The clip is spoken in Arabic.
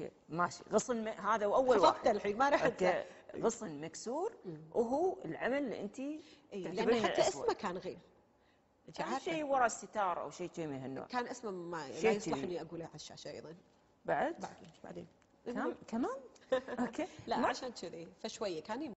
اوكي ماشي غصن م... هذا واول واحد الحين ما رحت غصن مكسور وهو العمل اللي انت يعني إيه، لان حتى اسمه كان غير كان شيء ورا الستار او شيء شيء من هالنوع كان اسمه ما لا يصلح اني اقوله على الشاشه ايضا بعد؟ بعد بعدين كم كمان؟ اوكي لا عشان كذي فشويه كان